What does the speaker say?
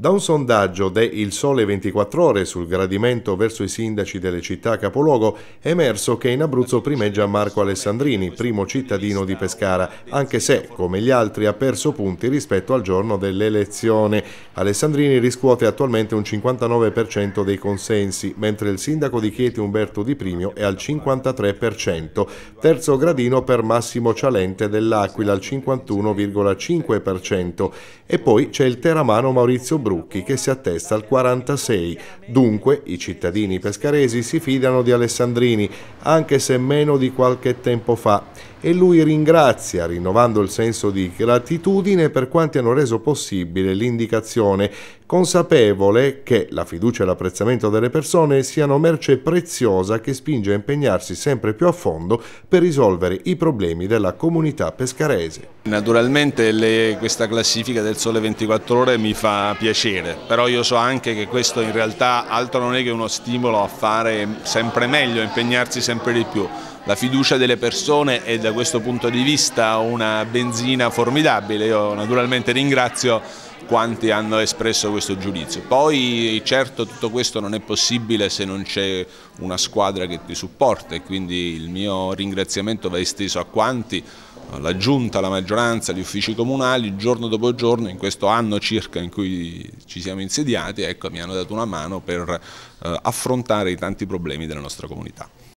Da un sondaggio de Il Sole 24 Ore sul gradimento verso i sindaci delle città capoluogo è emerso che in Abruzzo primeggia Marco Alessandrini, primo cittadino di Pescara, anche se, come gli altri, ha perso punti rispetto al giorno dell'elezione. Alessandrini riscuote attualmente un 59% dei consensi, mentre il sindaco di Chieti Umberto Di Primio è al 53%, terzo gradino per Massimo Cialente dell'Aquila al 51,5% e poi c'è il teramano Maurizio Bruno Brucchi che si attesta al 46. Dunque i cittadini pescaresi si fidano di Alessandrini, anche se meno di qualche tempo fa. E lui ringrazia, rinnovando il senso di gratitudine per quanti hanno reso possibile l'indicazione, consapevole che la fiducia e l'apprezzamento delle persone siano merce preziosa che spinge a impegnarsi sempre più a fondo per risolvere i problemi della comunità pescarese. Naturalmente le, questa classifica del Sole 24 Ore mi fa piacere piacere, però io so anche che questo in realtà altro non è che uno stimolo a fare sempre meglio, a impegnarsi sempre di più. La fiducia delle persone è da questo punto di vista una benzina formidabile, io naturalmente ringrazio quanti hanno espresso questo giudizio. Poi certo tutto questo non è possibile se non c'è una squadra che ti supporta e quindi il mio ringraziamento va esteso a quanti la giunta, la maggioranza, gli uffici comunali giorno dopo giorno in questo anno circa in cui ci siamo insediati ecco, mi hanno dato una mano per eh, affrontare i tanti problemi della nostra comunità.